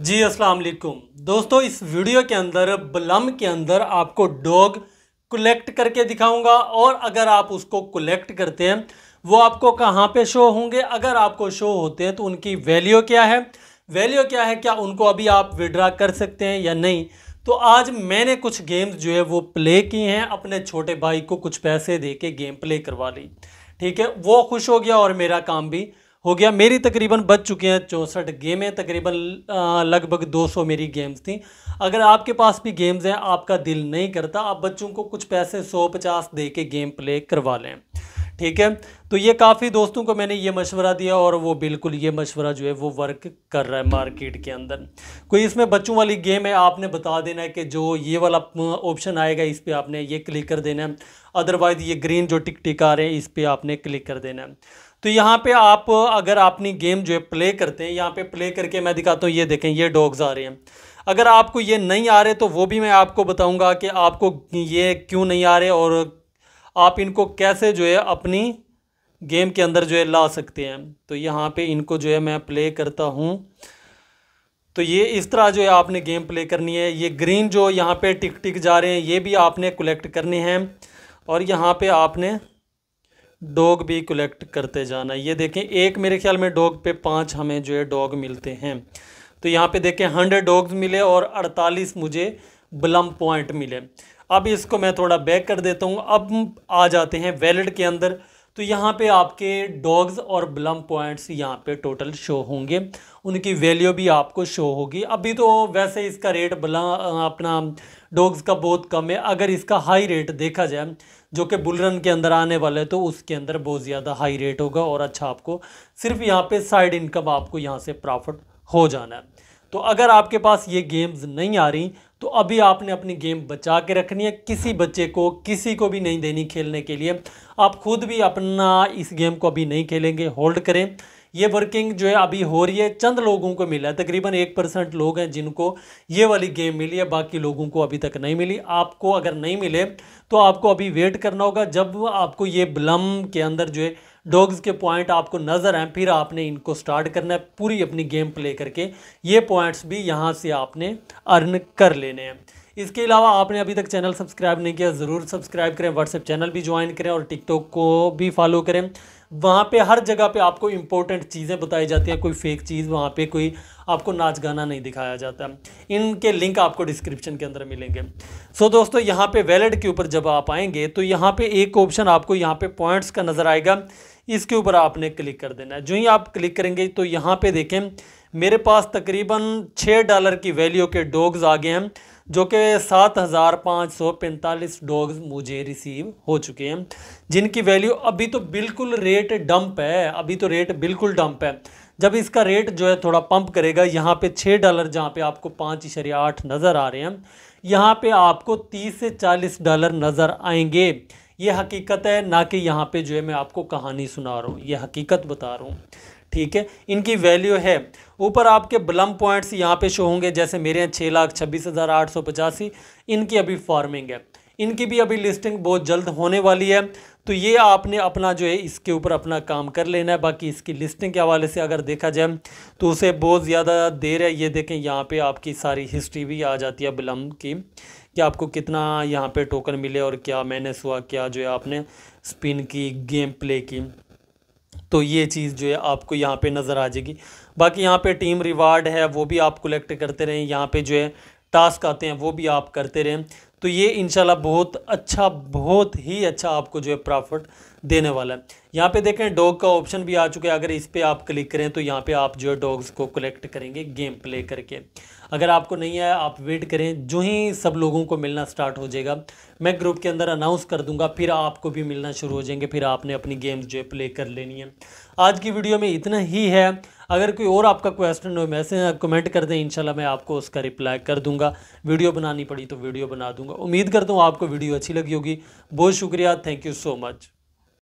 जी अस्सलाम वालेकुम दोस्तों इस वीडियो के अंदर बलम के अंदर आपको डॉग कलेक्ट करके दिखाऊंगा और अगर आप उसको कलेक्ट करते हैं वो आपको कहाँ पे शो होंगे अगर आपको शो होते हैं तो उनकी वैल्यू क्या है वैल्यू क्या है क्या उनको अभी आप विड्रा कर सकते हैं या नहीं तो आज मैंने कुछ गेम्स जो है वो प्ले किए हैं अपने छोटे भाई को कुछ पैसे दे के गेम प्ले करवा ली ठीक है वो खुश हो गया और मेरा काम भी हो गया मेरी तकरीबन बच चुकी हैं चौंसठ गेमें तकरीबन लगभग 200 मेरी गेम्स थी अगर आपके पास भी गेम्स हैं आपका दिल नहीं करता आप बच्चों को कुछ पैसे सौ पचास दे के गेम प्ले करवा लें ठीक है तो ये काफ़ी दोस्तों को मैंने ये मशवरा दिया और वो बिल्कुल ये मशवरा जो है वो वर्क कर रहा है मार्केट के अंदर कोई इसमें बच्चों वाली गेम है आपने बता देना है कि जो ये वाला ऑप्शन आएगा इस पर आपने ये क्लिक कर देना है अदरवाइज़ ये ग्रीन जो टिक टिक आ रहे हैं इस पर आपने क्लिक कर देना है तो यहाँ पे आप अगर अपनी गेम जो है प्ले करते हैं यहाँ पे प्ले करके मैं दिखाता हूँ ये देखें ये डॉग्स आ रहे हैं अगर आपको ये नहीं आ रहे तो वो भी मैं आपको बताऊँगा कि आपको ये क्यों नहीं आ रहे और आप इनको कैसे जो है अपनी गेम के अंदर जो है ला सकते हैं तो यहाँ पे इनको जो है मैं प्ले करता हूँ तो ये इस तरह जो है आपने गेम प्ले करनी है ये ग्रीन जो यहाँ पे टिक टिक जा रहे हैं ये भी आपने कलेक्ट करने हैं और यहाँ पे आपने डॉग भी कलेक्ट करते जाना ये देखें एक मेरे ख्याल में डॉग पे पाँच हमें जो है डॉग मिलते हैं तो यहाँ पे देखें हंड्रेड डॉग्स मिले और अड़तालीस मुझे ब्लम पॉइंट मिले अब इसको मैं थोड़ा बैक कर देता हूँ अब आ जाते हैं वैलेट के अंदर तो यहाँ पे आपके डॉग्स और ब्लम पॉइंट्स यहाँ पे टोटल शो होंगे उनकी वैल्यू भी आपको शो होगी अभी तो वैसे इसका रेट ब्लम अपना डॉग्स का बहुत कम है अगर इसका हाई रेट देखा जाए जो कि बुलरन के अंदर आने वाला है तो उसके अंदर बहुत ज़्यादा हाई रेट होगा और अच्छा आपको सिर्फ यहाँ पर साइड इनकम आपको यहाँ से प्रॉफिट हो जाना है तो अगर आपके पास ये गेम्स नहीं आ रही तो अभी आपने अपनी गेम बचा के रखनी है किसी बच्चे को किसी को भी नहीं देनी खेलने के लिए आप खुद भी अपना इस गेम को अभी नहीं खेलेंगे होल्ड करें ये वर्किंग जो है अभी हो रही है चंद लोगों को मिला है तकरीबन एक परसेंट लोग हैं जिनको ये वाली गेम मिली है बाकी लोगों को अभी तक नहीं मिली आपको अगर नहीं मिले तो आपको अभी वेट करना होगा जब आपको ये ब्लम के अंदर जो है डॉग्स के पॉइंट आपको नज़र आए फिर आपने इनको स्टार्ट करना है पूरी अपनी गेम प्ले करके ये पॉइंट्स भी यहाँ से आपने अर्न कर लेने हैं इसके अलावा आपने अभी तक चैनल सब्सक्राइब नहीं किया ज़रूर सब्सक्राइब करें व्हाट्सएप चैनल भी ज्वाइन करें और टिकटॉक को भी फॉलो करें वहाँ पे हर जगह पे आपको इम्पोर्टेंट चीज़ें बताई जाती हैं कोई फेक चीज़ वहाँ पे कोई आपको नाच गाना नहीं दिखाया जाता इनके लिंक आपको डिस्क्रिप्शन के अंदर मिलेंगे सो so, दोस्तों यहाँ पे वैलेट के ऊपर जब आप आएंगे तो यहाँ पे एक ऑप्शन आपको यहाँ पे पॉइंट्स का नज़र आएगा इसके ऊपर आपने क्लिक कर देना है जो ही आप क्लिक करेंगे तो यहाँ पे देखें मेरे पास तकरीबन छः डॉलर की वैल्यू के डॉग्स आ गए हैं जो कि सात हज़ार पाँच सौ पैंतालीस डॉग्स मुझे रिसीव हो चुके हैं जिनकी वैल्यू अभी तो बिल्कुल रेट डंप है अभी तो रेट बिल्कुल डंप है जब इसका रेट जो है थोड़ा पंप करेगा यहाँ पे छः डॉलर जहाँ पे आपको पाँच इशरिया आठ नज़र आ रहे हैं यहाँ पे आपको तीस से चालीस डॉलर नज़र आएंगे ये हकीकत है ना कि यहाँ पे जो है मैं आपको कहानी सुना रहा हूँ ये हकीकत बता रहा हूँ ठीक है इनकी वैल्यू है ऊपर आपके ब्लम पॉइंट्स यहाँ पे शो होंगे जैसे मेरे यहाँ छः लाख छब्बीस हज़ार आठ सौ पचासी इनकी अभी फार्मिंग है इनकी भी अभी लिस्टिंग बहुत जल्द होने वाली है तो ये आपने अपना जो है इसके ऊपर अपना काम कर लेना है बाकी इसकी लिस्टिंग के हवाले से अगर देखा जाए तो उसे बहुत ज़्यादा देर है ये देखें यहाँ पर आपकी सारी हिस्ट्री भी आ जाती है बिलम की कि आपको कितना यहाँ पे टोकन मिले और क्या मैनेस हुआ क्या जो है आपने स्पिन की गेम प्ले की तो ये चीज़ जो है आपको यहाँ पर नज़र आ जाएगी बाकी यहाँ पर टीम रिवार्ड है वो भी आप कलेक्ट करते रहें यहाँ पर जो है टास्क आते हैं वो भी आप करते रहें तो ये इनशाला बहुत अच्छा बहुत ही अच्छा आपको जो है प्रॉफिट देने वाला है यहाँ पे देखें डॉग का ऑप्शन भी आ चुका है अगर इस पर आप क्लिक करें तो यहाँ पे आप जो है डॉग्स को कलेक्ट करेंगे गेम प्ले करके अगर आपको नहीं आया आप वेट करें जो ही सब लोगों को मिलना स्टार्ट हो जाएगा मैं ग्रुप के अंदर अनाउंस कर दूंगा फिर आपको भी मिलना शुरू हो जाएंगे फिर आपने अपनी गेम्स जो है प्ले कर लेनी है आज की वीडियो में इतना ही है अगर कोई और आपका क्वेश्चन हो मैसेज आप कमेंट कर दें इंशाल्लाह मैं आपको उसका रिप्लाई कर दूंगा वीडियो बनानी पड़ी तो वीडियो बना दूंगा उम्मीद करता हूँ आपको वीडियो अच्छी लगी होगी बहुत शुक्रिया थैंक यू सो मच